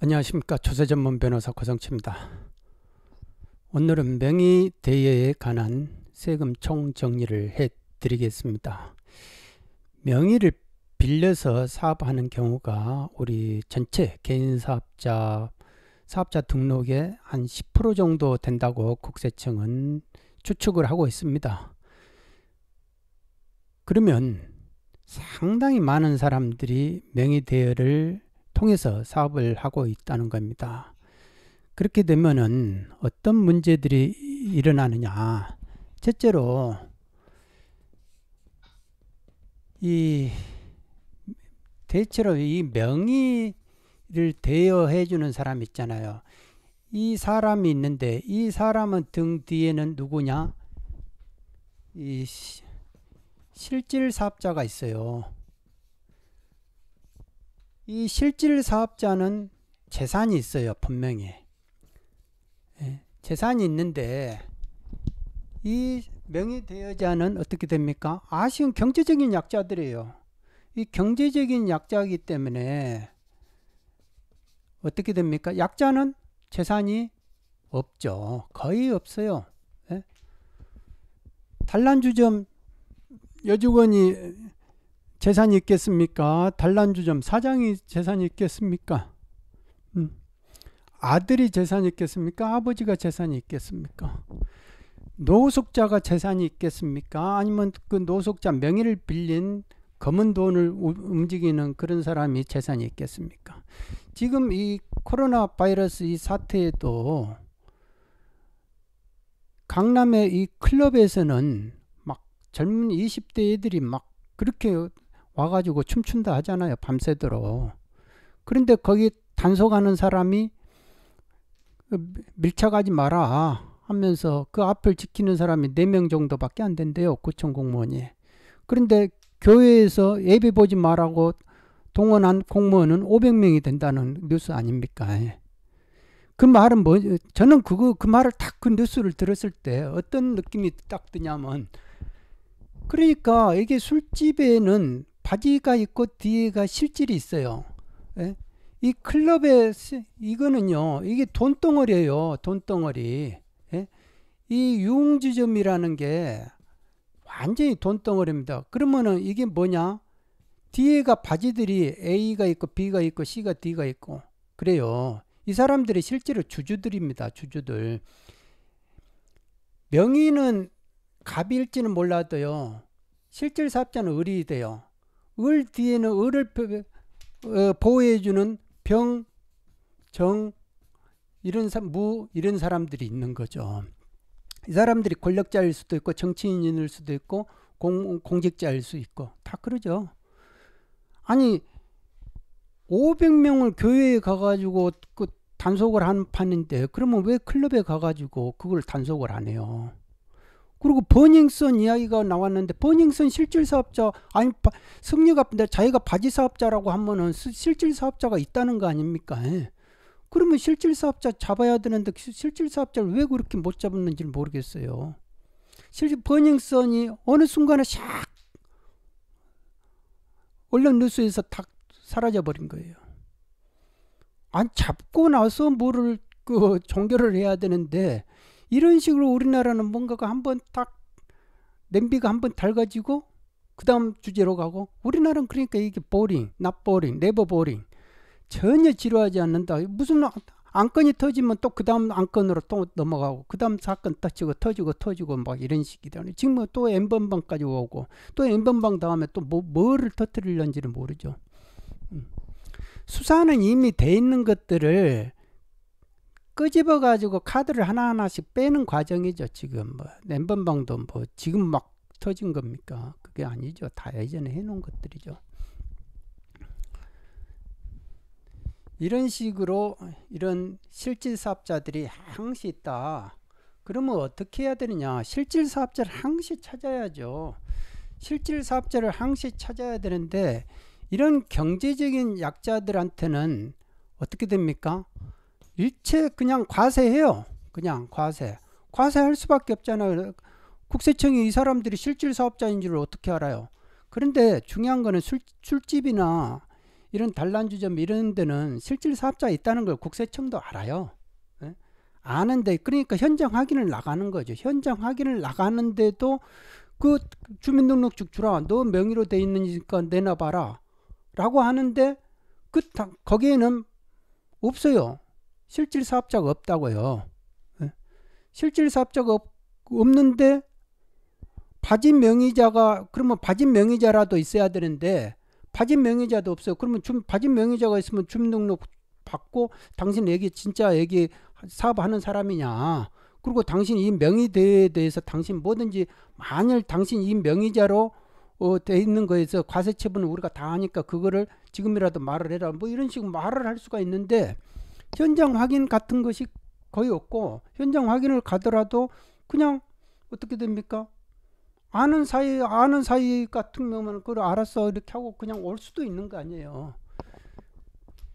안녕하십니까 조세전문 변호사 고성치입니다. 오늘은 명의 대여에 관한 세금 총정리를 해드리겠습니다. 명의를 빌려서 사업하는 경우가 우리 전체 개인사업자 사업자 등록에 한 10% 정도 된다고 국세청은 추측을 하고 있습니다. 그러면 상당히 많은 사람들이 명의 대여를 통해서 사업을 하고 있다는 겁니다. 그렇게 되면은 어떤 문제들이 일어나느냐. 첫째로 이 대체로 이 명의를 대여해 주는 사람 있잖아요. 이 사람이 있는데 이 사람은 등 뒤에는 누구냐? 이 실질 사업자가 있어요. 이 실질 사업자는 재산이 있어요, 분명히. 예, 재산이 있는데 이 명의 대여자는 어떻게 됩니까? 아쉬운 경제적인 약자들이에요. 이 경제적인 약자이기 때문에 어떻게 됩니까? 약자는 재산이 없죠. 거의 없어요. 예? 단란주점 여직원이 재산이 있겠습니까? 단란주점 사장이 재산이 있겠습니까? 음. 아들이 재산이 있겠습니까? 아버지가 재산이 있겠습니까? 노숙자가 재산이 있겠습니까? 아니면 그 노숙자 명의를 빌린 검은 돈을 움직이는 그런 사람이 재산이 있겠습니까? 지금 이 코로나 바이러스 이 사태에도 강남의 이 클럽에서는 막 젊은 20대 애들이 막 그렇게 와가지고 춤춘다 하잖아요. 밤새도록. 그런데 거기 단속하는 사람이 어, 밀착하지 마라 하면서 그 앞을 지키는 사람이 4명 정도밖에 안 된대요. 구청 공무원이. 그런데 교회에서 예배 보지 말라고 동원한 공무원은 500명이 된다는 뉴스 아닙니까? 예. 그 말은 뭐 저는 그거 그 말을 딱 그 뉴스를 들었을 때 어떤 느낌이 딱 드냐면 그러니까 이게 술집에는 바디가 있고 뒤에가 실질이 있어요. 예? 이 클럽의 이거는요. 이게 돈덩어리예요. 돈덩어리. 예? 이유흥점이라는게 완전히 돈덩어리입니다. 그러면은 이게 뭐냐? 뒤에가 바지들이 A가 있고 B가 있고 C가 D가 있고 그래요. 이 사람들이 실제로 주주들입니다. 주주들. 명의는 갑일지는 몰라도요. 실질 사업자는 을이 돼요. 을 뒤에는 을을 어, 보호해주는 병, 정, 이런 사, 무 이런 사람들이 있는 거죠. 이 사람들이 권력자일 수도 있고 정치인일 수도 있고 공, 공직자일 수 있고 다 그러죠. 아니 500명을 교회에 가가지고 그 단속을 한 판인데 그러면 왜 클럽에 가가지고 그걸 단속을 안 해요? 그리고 버닝썬 이야기가 나왔는데 버닝썬 실질 사업자 아니 바, 승리가 자기가 바지 사업자라고 하면은 수, 실질 사업자가 있다는 거 아닙니까? 에? 예. 그러면 실질 사업자 잡아야 되는데 실질 사업자를 왜 그렇게 못 잡았는지를 모르겠어요. 실질 버닝썬이 어느 순간에 샥 언론 뉴스에서 탁 사라져 버린 거예요. 안 잡고 나서 뭐를 그 종결을 해야 되는데 이런 식으로 우리나라는 뭔가가 한번 딱 냄비가 한번 달가지고 그 다음 주제로 가고 우리나라는 그러니까 이게 보링, 납보링, 네버보링 전혀 지루하지 않는다. 무슨 안건이 터지면 또 그 다음 안건으로 또 넘어가고 그 다음 사건 터지고 터지고 터지고 막 이런 식이더니 지금 또 엠번방까지 오고 또 엠번방 다음에 또 뭐, 뭐를 터뜨릴는지는 모르죠. 음. 수사는 이미 돼 있는 것들을 끄집어 가지고 카드를 하나하나씩 빼는 과정이죠 지금 뭐 랜번방도 뭐 지금 막 터진 겁니까 그게 아니죠 다 예전에 해놓은 것들이죠 이런 식으로 이런 실질 사업자들이 항시 있다 그러면 어떻게 해야 되느냐 실질 사업자를 항시 찾아야죠 실질 사업자를 항시 찾아야 되는데 이런 경제적인 약자들한테는 어떻게 됩니까 일체 그냥 과세해요. 그냥 과세. 과세할 수밖에 없잖아요. 국세청이 이 사람들이 실질 사업자인 줄 어떻게 알아요? 그런데 중요한 거는 술, 술집이나 이런 단란주점 이런 데는 실질 사업자 있다는 걸 국세청도 알아요. 예? 아는데 그러니까 현장 확인을 나가는 거죠. 현장 확인을 나가는데도 그 주민등록증 주라. 너 명의로 돼 있는지니까 내놔봐라. 라고 하는데 그 거기에는 없어요. 실질 사업자가 없다고요. 예? 실질 사업자가 없, 없는데 바진 명의자가 그러면 바진 명의자라도 있어야 되는데 바진 명의자도 없어요. 그러면 줌, 바진 명의자가 있으면 줌 등록 받고 당신 애기 진짜 애기 사업하는 사람이냐 그리고 당신 이 명의대에 대해서 당신 뭐든지 만일 당신 이 명의자로 어, 돼 있는 거에서 과세 처분을 우리가 다 하니까 그거를 지금이라도 말을 해라 뭐 이런 식으로 말을 할 수가 있는데 현장 확인 같은 것이 거의 없고 현장 확인을 가더라도 그냥 어떻게 됩니까? 아는 사이 아는 사이 같은 경우는 그걸 알아서 이렇게 하고 그냥 올 수도 있는 거 아니에요.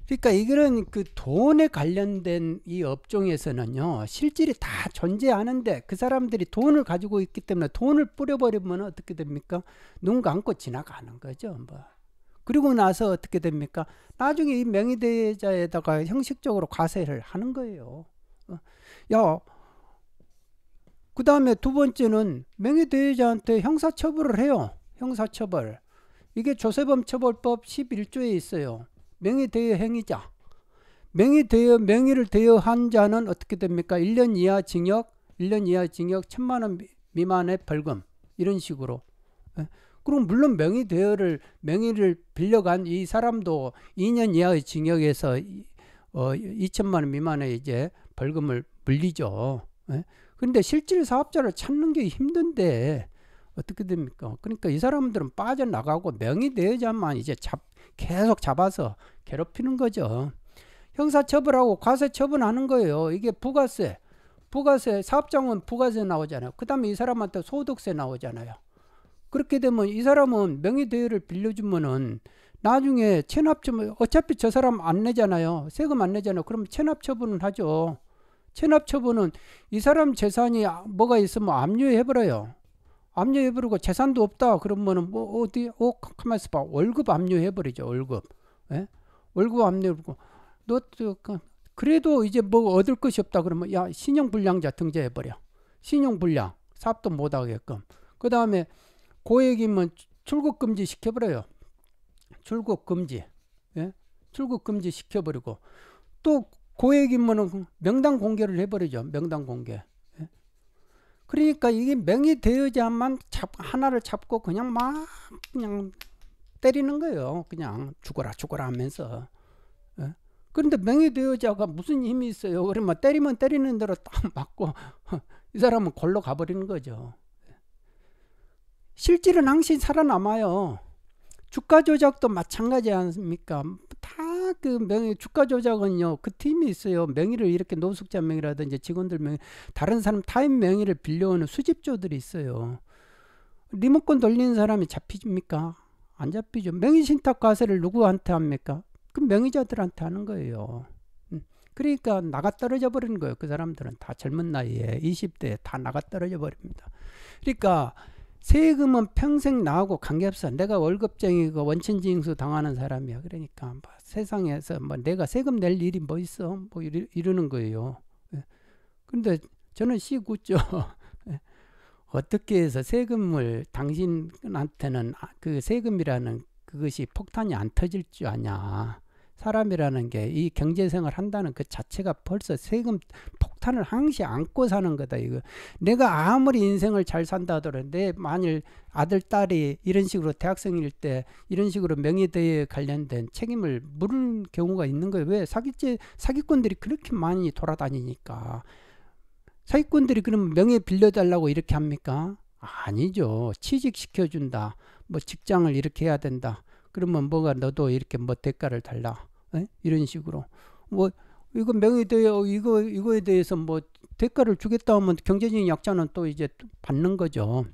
그러니까 이거는 그 돈에 관련된 이 업종에서는요 실질이 다 존재하는데 그 사람들이 돈을 가지고 있기 때문에 돈을 뿌려버리면 어떻게 됩니까? 눈 감고 지나가는 거죠. 뭐. 그리고 나서 어떻게 됩니까? 나중에 이 명의대자에다가 형식적으로 과세를 하는 거예요. 어. 야, 그 다음에 두 번째는 명의대자한테 형사처벌을 해요. 형사처벌. 이게 조세범처벌법 11조에 있어요. 명의대여 행위자. 명의대여, 명의를 대여한 자는 어떻게 됩니까? 1년 이하 징역, 1년 이하 징역, 천만원 미만의 벌금. 이런 식으로. 어. 그럼 물론 명의 대여를 명의를 빌려간 이 사람도 2년 이하의 징역에서 어 2천만 원 미만의 이제 벌금을 물리죠. 예? 근데 실질 사업자를 찾는 게 힘든데 어떻게 됩니까? 그러니까 이 사람들은 빠져나가고 명의 대여자만 이제 잡 계속 잡아서 괴롭히는 거죠. 형사처벌하고 과세처분하는 거예요. 이게 부가세, 부가세 사업장은 부가세 나오잖아요. 그다음에 이 사람한테 소득세 나오잖아요. 그렇게 되면 이 사람은 명의대여를 빌려주면은 나중에 체납처분 어차피 저 사람 안 내잖아요. 세금 안 내잖아요. 그럼 체납처분은 하죠. 체납처분은 이 사람 재산이 아, 뭐가 있으면 압류해버려요. 압류해버리고 재산도 없다 그러면은 뭐 어디 어 가만 있어봐 월급 압류해버리죠 월급. 예? 월급 압류고 너 그, 그래도 이제 뭐 얻을 것이 없다 그러면 야 신용불량자 등재해버려. 신용불량 사업도 못하게끔. 그 다음에 고액이면 그 출국 금지 시켜버려요. 출국 금지. 예? 출국 금지 시켜버리고 또고액이면 그 명당 공개를 해버리죠. 명당 공개. 예? 그러니까 이게 명의 대여자만 잡, 하나를 잡고 그냥 막 그냥 때리는 거예요. 그냥 죽어라 죽어라 하면서. 예? 그런데 명의 대여자가 무슨 힘이 있어요? 그러면 때리면 때리는 대로 딱 맞고 이 사람은 골로 가버리는 거죠. 실질은 항상 살아남아요. 주가 조작도 마찬가지 아닙니까? 다 그 명의 주가 조작은요 그 팀이 있어요 명의를 이렇게 노숙자 명의라든지 직원들 명의 다른 사람 타인 명의를 빌려오는 수집조들이 있어요 리모컨 돌리는 사람이 잡히십니까 안 잡히죠 명의 신탁 과세를 누구한테 합니까 그 명의자들한테 하는 거예요 음. 그러니까 나가 떨어져 버리는 거예요 그 사람들은 다 젊은 나이에 20대에 다 나가 떨어져 버립니다 그러니까 세금은 평생 나하고 관계없어. 내가 월급쟁이고 그 원천징수 당하는 사람이야. 그러니까 뭐 세상에서 뭐 내가 세금 낼 일이 뭐 있어? 뭐 이러, 이러는 거예요. 예. 근데 저는 시구죠 예. 어떻게 해서 세금을 당신한테는 아, 그 세금이라는 그것이 폭탄이 안 터질 줄 아냐. 사람이라는 게 이 경제생활 한다는 그 자체가 벌써 세금 폭탄을 항시 안고 사는 거다 이거 내가 아무리 인생을 잘 산다 하더라도 내 만일 아들 딸이 이런 식으로 대학생일 때 이런 식으로 명예대에 관련된 책임을 물은 경우가 있는 거예요 왜 사기죄 사기꾼들이 그렇게 많이 돌아다니니까 사기꾼들이 그럼 명예 빌려달라고 이렇게 합니까 아니죠 취직시켜준다 뭐 직장을 이렇게 해야 된다 그러면 뭐가 너도 이렇게 뭐 대가를 달라 에? 이런 식으로 뭐 이거 명의되 어, 이거 이거에 대해서 뭐 대가를 주겠다 하면 경제적인 약자는 또 이제 받는 거죠.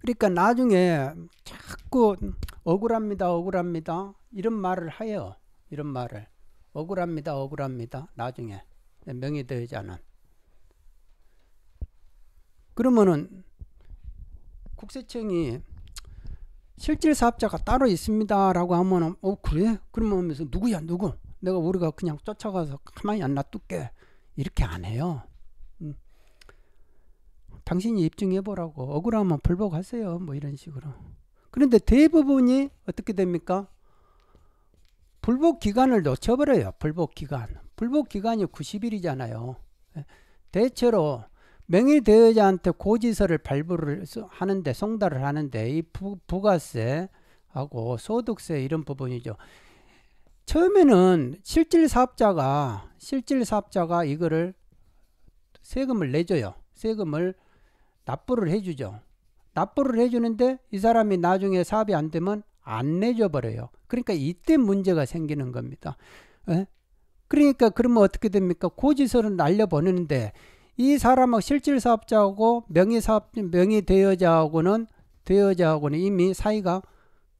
그러니까 나중에 자꾸 억울합니다, 억울합니다 이런 말을 하여 이런 말을 억울합니다, 억울합니다 나중에 명의되자는 그러면은 국세청이 실질 사업자가 따로 있습니다 라고 하면어 그래? 그러면 하면서 누구야 누구? 내가 우리가 그냥 쫓아가서 가만히 안 놔둘게 이렇게 안 해요 음. 당신이 입증해보라고 억울하면 불복하세요 뭐 이런 식으로 그런데 대부분이 어떻게 됩니까? 불복 기간을 놓쳐버려요 불복 기간 불복 기간이 90일이잖아요 예. 대체로 명의대여자한테 고지서를 발부를 하는데 송달을 하는데 이 부, 부가세하고 소득세 이런 부분이죠. 처음에는 실질 사업자가 실질 사업자가 이거를 세금을 내줘요. 세금을 납부를 해주죠. 납부를 해주는데 이 사람이 나중에 사업이 안 되면 안 내줘 버려요. 그러니까 이때 문제가 생기는 겁니다. 에? 예? 그러니까 그러면 어떻게 됩니까? 고지서를 날려보내는데 이 사람하고 실질 사업자하고 명의 사업 명의 대여자하고는 대여자하고는 이미 사이가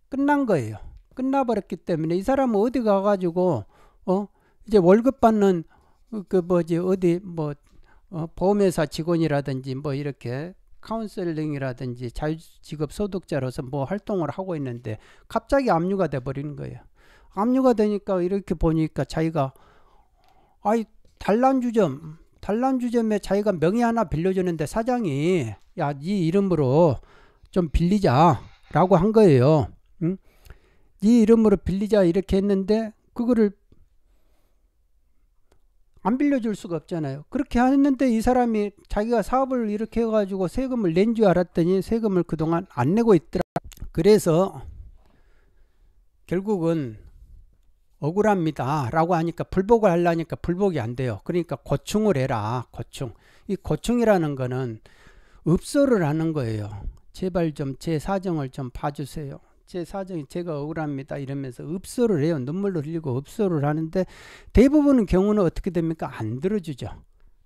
끝난 거예요. 끝나버렸기 때문에 이 사람은 어디 가가지고 어 이제 월급 받는 그 뭐지 어디 뭐 어, 보험회사 직원이라든지 뭐 이렇게 카운슬링이라든지 자유직업 소득자로서 뭐 활동을 하고 있는데 갑자기 압류가 돼 버리는 거예요. 압류가 되니까 이렇게 보니까 자기가 아이 단란주점 단란주점에 자기가 명의 하나 빌려줬는데 사장이 야네 이름으로 좀 빌리자라고 한 거예요. 응? 네 이름으로 빌리자 이렇게 했는데 그거를 안 빌려줄 수가 없잖아요. 그렇게 했는데 이 사람이 자기가 사업을 이렇게 해가지고 세금을 낸 줄 알았더니 세금을 그동안 안 내고 있더라. 그래서 결국은 억울합니다. 라고 하니까 불복을 하려니까 불복이 안 돼요. 그러니까 고충을 해라. 고충. 이 고충이라는 거는 읍소를 하는 거예요. 제발 좀 제 사정을 좀 봐주세요. 제 사정이 제가 억울합니다. 이러면서 읍소를 해요. 눈물로 흘리고 읍소를 하는데 대부분의 경우는 어떻게 됩니까? 안 들어주죠.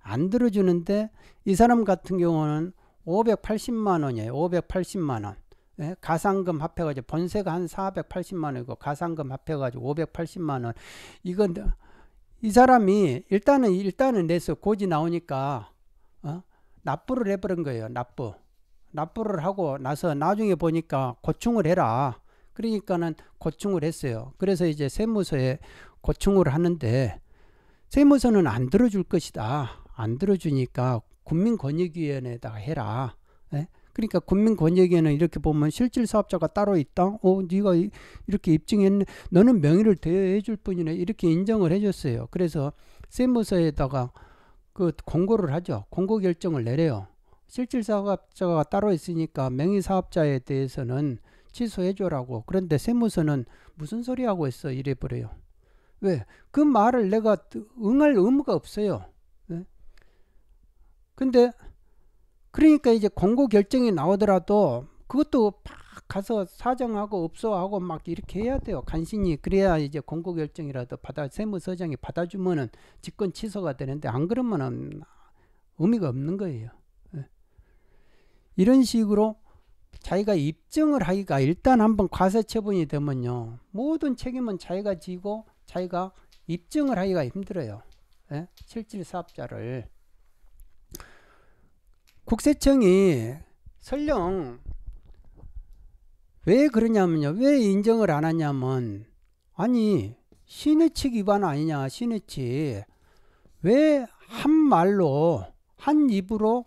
안 들어주는데 이 사람 같은 경우는 580만 원이에요. 580만 원. 예? 가상금 합해가지고 본세가 한 480만 원이고 가상금 합해가지고 580만 원 이건 이 사람이 일단은 일단은 내서 고지 나오니까 어? 납부를 해버린 거예요 납부 납부를 하고 나서 나중에 보니까 고충을 해라 그러니까는 고충을 했어요 그래서 이제 세무서에 고충을 하는데 세무서는 안 들어줄 것이다 안 들어주니까 국민권익위원회에다가 해라 예? 그러니까 국민권익위원회는 이렇게 보면 실질 사업자가 따로 있다. 어, 네가 이렇게 입증했네. 너는 명의를 대여해 줄 뿐이네. 이렇게 인정을 해 줬어요. 그래서 세무서에다가 그 공고를 하죠. 공고 결정을 내려요. 실질 사업자가 따로 있으니까 명의 사업자에 대해서는 취소해 줘라고. 그런데 세무서는 무슨 소리 하고 있어? 이래 버려요. 왜? 그 말을 내가 응할 의무가 없어요. 네? 근데 그러니까 이제 공고 결정이 나오더라도 그것도 막 가서 사정하고 업소하고 막 이렇게 해야 돼요. 간신히 그래야 이제 공고 결정이라도 받아 세무서장이 받아주면은 직권 취소가 되는데 안 그러면은 의미가 없는 거예요. 예. 이런 식으로 자기가 입증을 하기가 일단 한번 과세처분이 되면요 모든 책임은 자기가 지고 자기가 입증을 하기가 힘들어요 예? 실질 사업자를 국세청이 설령 왜 그러냐면요. 왜 인정을 안 하냐면 아니 시내칙 위반 아니냐 시내칙 왜한 말로 한 입으로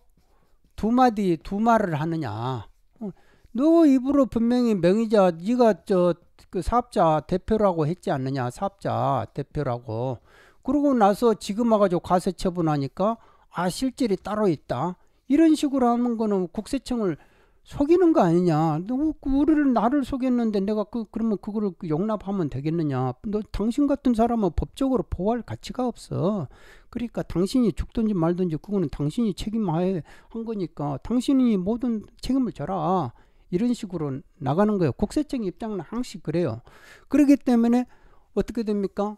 두 마디 두 말을 하느냐 어, 너 입으로 분명히 명의자 네가 저 그 사업자 대표라고 했지 않느냐 사업자 대표라고 그러고 나서 지금 와가지고 과세 처분하니까 아 실질이 따로 있다 이런 식으로 하는 거는 국세청을 속이는 거 아니냐. 너 우리를 나를 속였는데 내가 그 그러면 그거를 그 용납하면 되겠느냐. 너 당신 같은 사람은 법적으로 보호할 가치가 없어. 그러니까 당신이 죽든지 말든지 그거는 당신이 책임하에 한 거니까 당신이 모든 책임을 져라. 이런 식으로 나가는 거예요. 국세청 입장은 항상 그래요. 그렇기 때문에 어떻게 됩니까?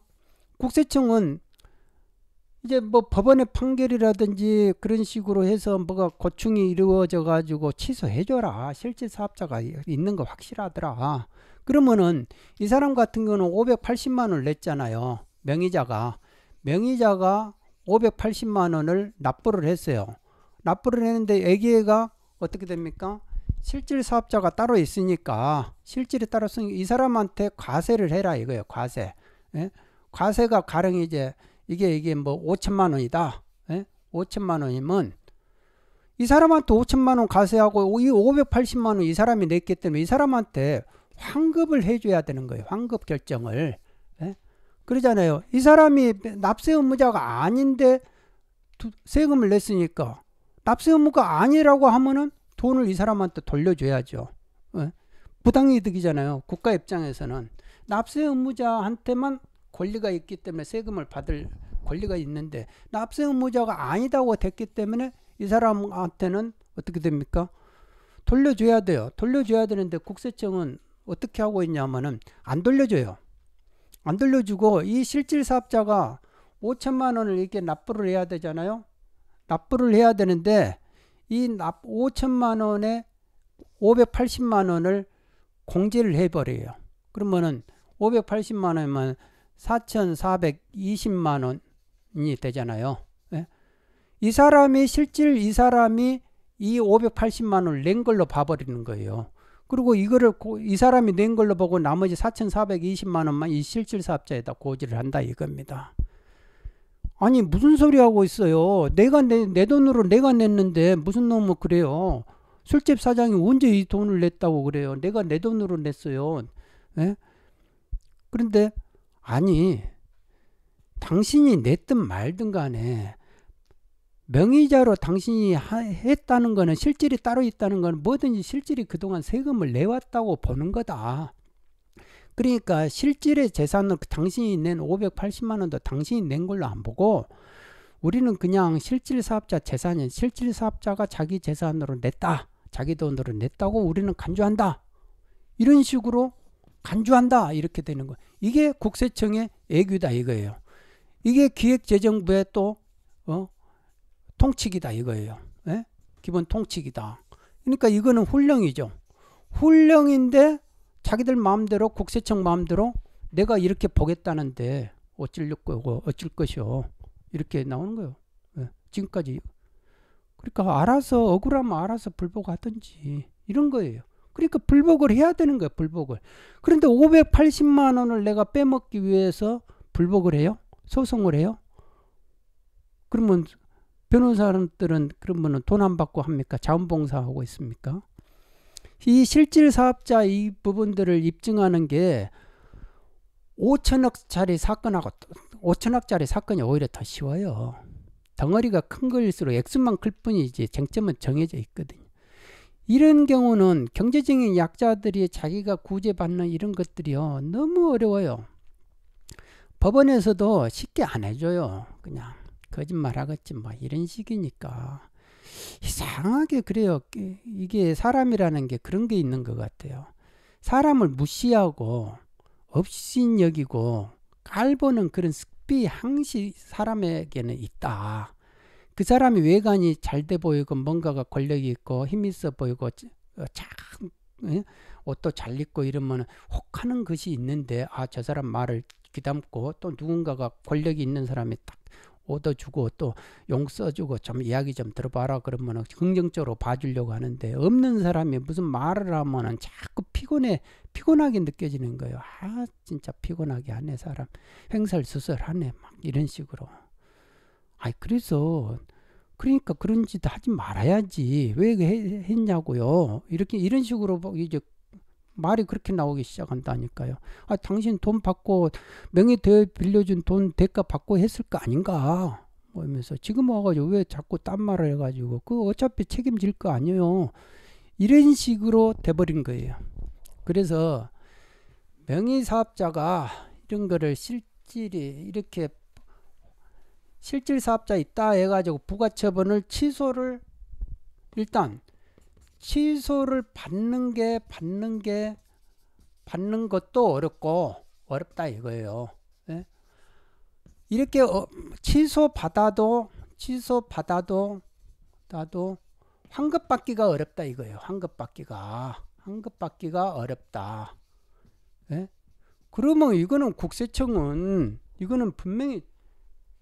국세청은 이제 뭐 법원의 판결이라든지 그런 식으로 해서 뭐가 고충이 이루어져 가지고 취소해줘라. 실제 사업자가 있는 거 확실하더라. 그러면은 이 사람 같은 경우는 580만 원을 냈잖아요. 명의자가. 명의자가 580만 원을 납부를 했어요. 납부를 했는데 애기가 어떻게 됩니까? 실질 사업자가 따로 있으니까 실질이 따로 있으니이 사람한테 과세를 해라 이거예요. 과세. 예? 과세가 가령 이제 이게 이게 뭐 5천만 원이다. 예? 5천만 원이면 이 사람한테 5천만 원 가세하고 이 580만 원 이 사람이 냈기 때문에 이 사람한테 환급을 해줘야 되는 거예요. 환급 결정을. 예? 그러잖아요. 이 사람이 납세 의무자가 아닌데 세금을 냈으니까 납세 의무가 아니라고 하면은 돈을 이 사람한테 돌려줘야죠. 예? 부당이득이잖아요. 국가 입장에서는 납세 의무자한테만 권리가 있기 때문에 세금을 받을 권리가 있는데 납세 의무자가 아니다고 됐기 때문에 이 사람한테는 어떻게 됩니까? 돌려줘야 돼요. 돌려줘야 되는데 국세청은 어떻게 하고 있냐면은 안 돌려줘요. 안 돌려주고 이 실질 사업자가 5천만 원을 이렇게 납부를 해야 되잖아요. 납부를 해야 되는데 이 5천만 원에 580만 원을 공제를 해버려요. 그러면은 580만 원이면 4,420만 원이 되잖아요. 예? 이 사람이 실질 이 사람이 이 580만 원을 낸 걸로 봐버리는 거예요. 그리고 이거를 고, 이 사람이 낸 걸로 보고 나머지 4,420만 원만 이 실질 사업자에다 고지를 한다 이겁니다. 아니 무슨 소리 하고 있어요. 내가 내, 내 돈으로 내가 냈는데 무슨 놈은 그래요. 술집 사장이 언제 이 돈을 냈다고 그래요. 내가 내 돈으로 냈어요. 예? 그런데 아니, 당신이 냈든 말든 간에 명의자로 당신이 했다는 거는 실질이 따로 있다는 건 뭐든지 실질이 그동안 세금을 내왔다고 보는 거다. 그러니까 실질의 재산은 그 당신이 낸 580만 원도 당신이 낸 걸로 안 보고 우리는 그냥 실질 사업자 재산인 실질 사업자가 자기 재산으로 냈다. 자기 돈으로 냈다고 우리는 간주한다. 이런 식으로 간주한다 이렇게 되는 거 이게 국세청의 애교다 이거예요 이게 기획재정부의 또 어? 통칙이다 이거예요 예? 기본 통칙이다 그러니까 이거는 훈령이죠훈령인데 자기들 마음대로 국세청 마음대로 내가 이렇게 보겠다는데 어쩔 거고 어쩔 것이요 이렇게 나오는 거예요 예. 지금까지 그러니까 알아서 억울하면 알아서 불복하든지 이런 거예요 그러니까 불복을 해야 되는 거예요. 불복을. 그런데 580만 원을 내가 빼먹기 위해서 불복을 해요? 소송을 해요? 그러면 변호사들은 그러면 돈안 받고 합니까? 자원봉사하고 있습니까? 이 실질 사업자 이 부분들을 입증하는 게 5천억짜리 사건하고 5천억짜리 사건이 오히려 더 쉬워요. 덩어리가 큰 걸일수록 액수만 클 뿐이지 쟁점은 정해져 있거든요. 이런 경우는 경제적인 약자들이 자기가 구제받는 이런 것들이요. 너무 어려워요. 법원에서도 쉽게 안 해줘요. 그냥 거짓말 하겠지 뭐 이런 식이니까 이상하게 그래요. 이게 사람이라는 게 그런 게 있는 것 같아요. 사람을 무시하고 업신 여기고 깔보는 그런 습비 항시 사람에게는 있다. 그 사람이 외관이 잘 돼 보이고 뭔가가 권력이 있고 힘이 있어 보이고 어, 참 옷도 잘 입고 이러면 혹하는 것이 있는데 아 저 사람 말을 귀담고 또 누군가가 권력이 있는 사람이 딱 얻어주고 또용 써주고 좀 이야기 좀 들어봐라 그러면 긍정적으로 봐주려고 하는데 없는 사람이 무슨 말을 하면은 자꾸 피곤해 피곤하게 느껴지는 거예요 아 진짜 피곤하게 하네 사람 횡설수설하네 막 이런 식으로 아이 그래서 그러니까 그런 짓 하지 말아야지 왜 그 했냐고요. 이렇게 이런 식으로 뭐 이제 말이 그렇게 나오기 시작한다니까요. 아 당신 돈 받고 명의 대여 빌려준 돈 대가 받고 했을 거 아닌가. 뭐면서 지금 와가지고 왜 자꾸 딴 말을 해가지고 그 어차피 책임질 거 아니에요. 이런 식으로 돼버린 거예요. 그래서 명의 사업자가 이런 거를 실질이 이렇게 실질 사업자 있다 해가지고 부가처분을 취소를 일단 취소를 받는 게 받는 게 받는 것도 어렵고 어렵다 이거예요. 네? 이렇게 어, 취소 받아도 취소 받아도 나도 환급 받기가 어렵다 이거예요. 환급 받기가 환급 받기가 어렵다. 네? 그러면 이거는 국세청은 이거는 분명히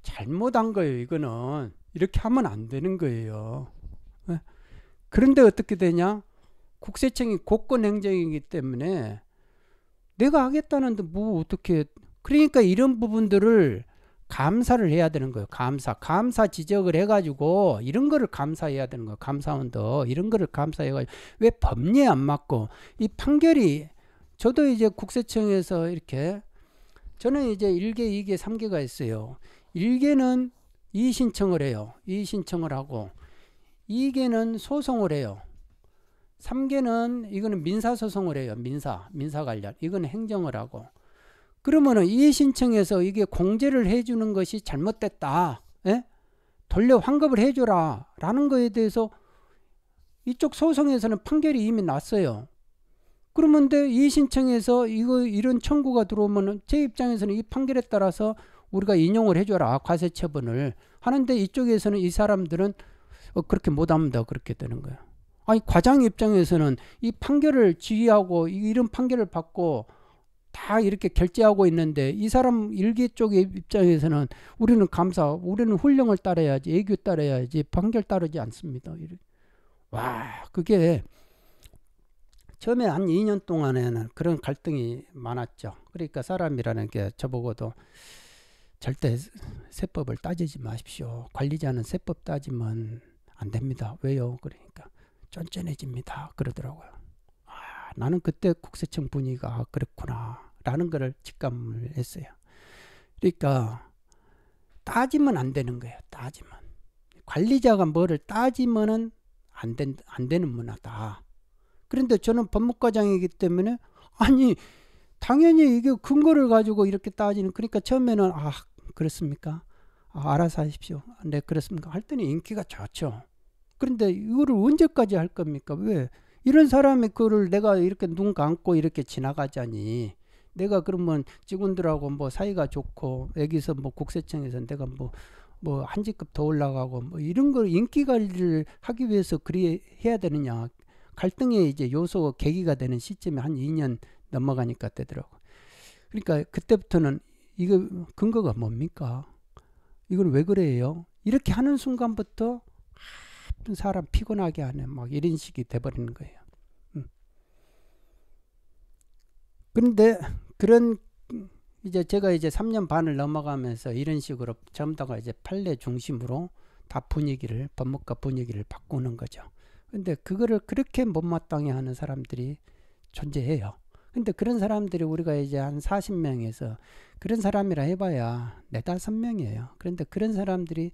잘못한 거예요. 이거는 이렇게 하면 안 되는 거예요. 예? 그런데 어떻게 되냐? 국세청이 고권 행정이기 때문에 내가 하겠다는데 뭐 어떻게 그러니까 이런 부분들을 감사를 해야 되는 거예요. 감사. 감사 지적을 해가지고, 이런 거를 감사해야 되는 거예요. 감사원도. 이런 거를 감사해가지고. 왜 법리에 안 맞고, 이 판결이, 저도 이제 국세청에서 이렇게, 저는 이제 1개, 2개, 3개가 있어요. 1개는 이의신청을 해요. 이의신청을 하고 2개는 소송을 해요. 3개는 이거는 민사소송을 해요. 민사, 민사 관련. 이건 행정을 하고. 그러면은 이의신청에서 이게 공제를 해주는 것이 잘못됐다. 에? 예? 돌려 환급을 해줘라. 라는 거에 대해서 이쪽 소송에서는 판결이 이미 났어요. 그러면 이의신청에서 이거 이런 청구가 들어오면은 제 입장에서는 이 판결에 따라서 우리가 인용을 해줘라 과세 처분을 하는데 이쪽에서는 이 사람들은 어, 그렇게 못합니다 그렇게 되는 거예요. 아니 과장 입장에서는 이 판결을 지휘하고 이런 판결을 받고 다 이렇게 결제하고 있는데 이 사람 일기 쪽의 입장에서는 우리는 감사, 우리는 훈령을 따라야지, 애교 따라야지, 판결 따르지 않습니다. 와, 그게 처음에 한 2년 동안에는 그런 갈등이 많았죠. 그러니까 사람이라는 게 저보고도 절대 세법을 따지지 마십시오. 관리자는 세법 따지면 안 됩니다. 왜요? 그러니까 쫀쫀해집니다. 그러더라고요. 아, 나는 그때 국세청 분위기가 그렇구나. 라는 것을 직감을 했어요. 그러니까 따지면 안 되는 거예요. 따지면. 관리자가 뭐를 따지면은 안, 된, 안 되는 문화다. 그런데 저는 법무과장이기 때문에 아니 당연히 이게 근거를 가지고 이렇게 따지는 그러니까 처음에는 아 그렇습니까? 아, 알아서 하십시오. 네, 그렇습니까? 할더니 인기가 좋죠. 그런데 이거를 언제까지 할 겁니까? 왜? 이런 사람이 그를 내가 이렇게 눈 감고 이렇게 지나가자니 내가 그러면 직원들하고 뭐 사이가 좋고 여기서 뭐 국세청에서 내가 뭐 뭐한 직급 더 올라가고 뭐 이런 걸 인기 관리를 하기 위해서 그리 해야 되느냐 갈등의 이제 요소 계기가 되는 시점이 한 2년 넘어가니까 되더라고. 그러니까 그때부터는 이거 근거가 뭡니까? 이걸 왜 그래요? 이렇게 하는 순간부터 사람 피곤하게 하는 막 이런 식이 돼버리는 거예요. 음. 그런데 그런 이제 제가 이제 3년 반을 넘어가면서 이런 식으로 전부다가 이제 판례 중심으로 다 분위기를 법무과 분위기를 바꾸는 거죠. 근데 그거를 그렇게 못마땅해 하는 사람들이 존재해요. 근데 그런 사람들이 우리가 이제 한 40명에서 그런 사람이라 해봐야 네다섯 명이에요. 그런데 그런 사람들이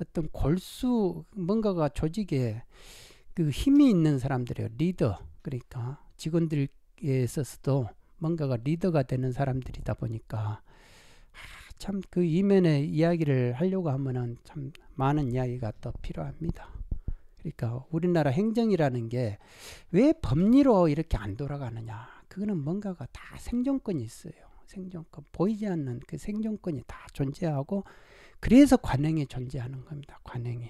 어떤 골수 뭔가가 조직에 그 힘이 있는 사람들이에요. 리더. 그러니까 직원들에 있어서도 뭔가가 리더가 되는 사람들이다 보니까 참 그 이면의 이야기를 하려고 하면은 참 많은 이야기가 또 필요합니다. 그러니까 우리나라 행정이라는 게 왜 법리로 이렇게 안 돌아가느냐 그거는 뭔가가 다 생존권이 있어요. 생존권 보이지 않는 그 생존권이 다 존재하고 그래서 관행이 존재하는 겁니다. 관행이.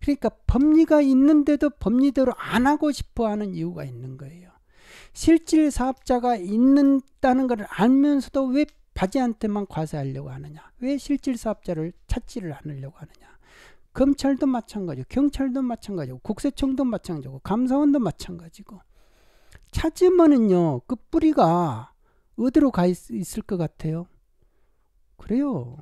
그러니까 법리가 있는데도 법리대로 안 하고 싶어 하는 이유가 있는 거예요. 실질 사업자가 있는다는 것을 알면서도 왜 바지한테만 과세하려고 하느냐? 왜 실질 사업자를 찾지를 않으려고 하느냐? 검찰도 마찬가지고 경찰도 마찬가지고 국세청도 마찬가지고 감사원도 마찬가지고 찾으면은요, 그 뿌리가 어디로 가 있, 있을 것 같아요? 그래요.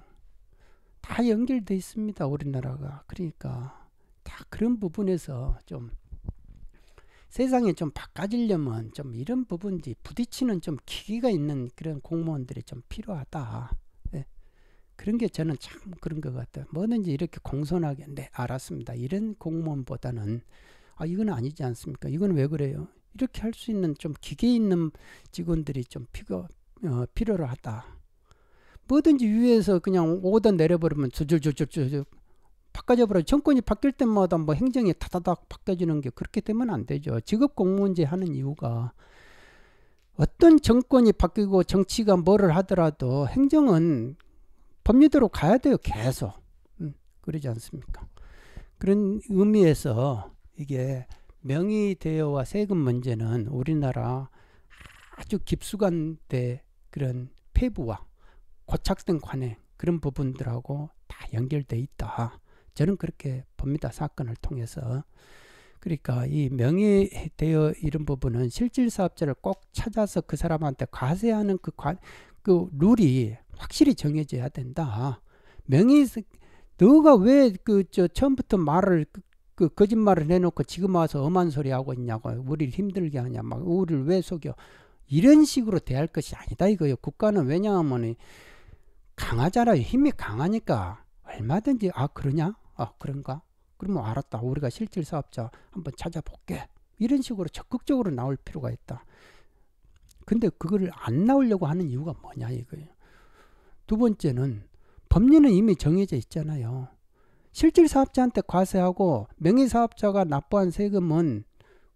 다 연결돼 있습니다. 우리나라가. 그러니까 다 그런 부분에서 좀 세상에 좀 바꿔지려면 좀 이런 부분이 부딪히는 좀 기기가 있는 그런 공무원들이 좀 필요하다. 네. 그런 게 저는 참 그런 것 같아요. 뭐든지 이렇게 공손하게 네 알았습니다. 이런 공무원보다는 아 이건 아니지 않습니까? 이건 왜 그래요? 이렇게 할 수 있는 좀 기계 있는 직원들이 좀 필요, 어, 필요로 하다. 뭐든지 위에서 그냥 오다 내려버리면 줄줄줄줄줄 바꿔져 버려. 정권이 바뀔 때마다 뭐 행정이 타다닥 바뀌어지는 게 그렇게 되면 안 되죠. 직업 공무원제 하는 이유가 어떤 정권이 바뀌고 정치가 뭐를 하더라도 행정은 법률대로 가야 돼요. 계속. 음, 그러지 않습니까? 그런 의미에서 이게 명의 대여와 세금 문제는 우리나라 아주 깊숙한데 그런 폐부와 고착성 관행 그런 부분들하고 다 연결돼 있다. 저는 그렇게 봅니다. 사건을 통해서. 그러니까 이 명의 대여 이런 부분은 실질 사업자를 꼭 찾아서 그 사람한테 과세하는 그, 관, 그 룰이 확실히 정해져야 된다. 명의 너가 왜 그 저 처음부터 말을 그그 거짓말을 해놓고 지금 와서 엄한 소리 하고 있냐고 우리를 힘들게 하냐 막 우리를 왜 속여 이런 식으로 대할 것이 아니다 이거예요 국가는 왜냐하면 강하잖아요 힘이 강하니까 얼마든지 아 그러냐 아 그런가 그러면 알았다 우리가 실질 사업자 한번 찾아볼게 이런 식으로 적극적으로 나올 필요가 있다 근데 그거를 안 나오려고 하는 이유가 뭐냐 이거예요 두 번째는 법리는 이미 정해져 있잖아요 실질 사업자한테 과세하고 명의 사업자가 납부한 세금은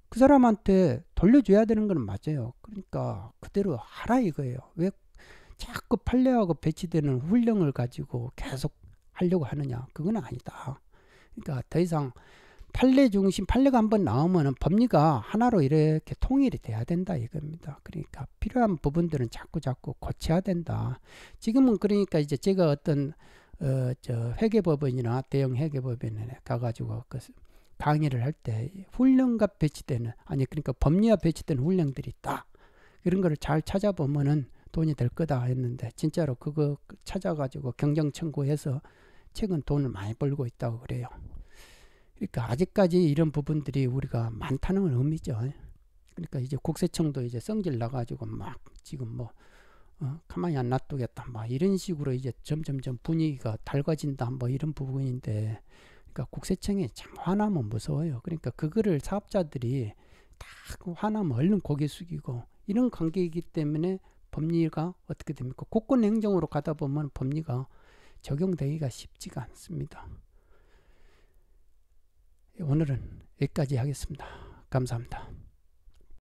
그 사람한테 돌려줘야 되는 건 맞아요. 그러니까 그대로 하라 이거예요. 왜 자꾸 판례하고 배치되는 훈령을 가지고 계속 하려고 하느냐? 그건 아니다. 그러니까 더 이상 판례 중심 판례가 한번 나오면은 법리가 하나로 이렇게 통일이 돼야 된다 이겁니다. 그러니까 필요한 부분들은 자꾸 자꾸 고쳐야 된다. 지금은 그러니까 이제 제가 어떤 어, 저회계법인이나 대형 회계법인에 가가지고 그 강의를 할 때 훈련과 배치되는 아니 그러니까 법리와 배치된 훈련들이 있다 이런 거를 잘 찾아보면은 돈이 될 거다 했는데 진짜로 그거 찾아가지고 경쟁 청구해서 최근 돈을 많이 벌고 있다고 그래요. 그러니까 아직까지 이런 부분들이 우리가 많다는 의미죠. 그러니까 이제 국세청도 이제 성질 나가지고 막 지금 뭐 어, 가만히 안 놔두겠다. 막 이런 식으로 이제 점점점 분위기가 달궈진다. 뭐 이런 부분인데, 그러니까 국세청이 참 화나면 무서워요. 그러니까 그거를 사업자들이 딱 그 화나면 얼른 고개 숙이고 이런 관계이기 때문에 법리가 어떻게 됩니까? 국권 행정으로 가다 보면 법리가 적용되기가 쉽지가 않습니다. 예, 오늘은 여기까지 하겠습니다. 감사합니다.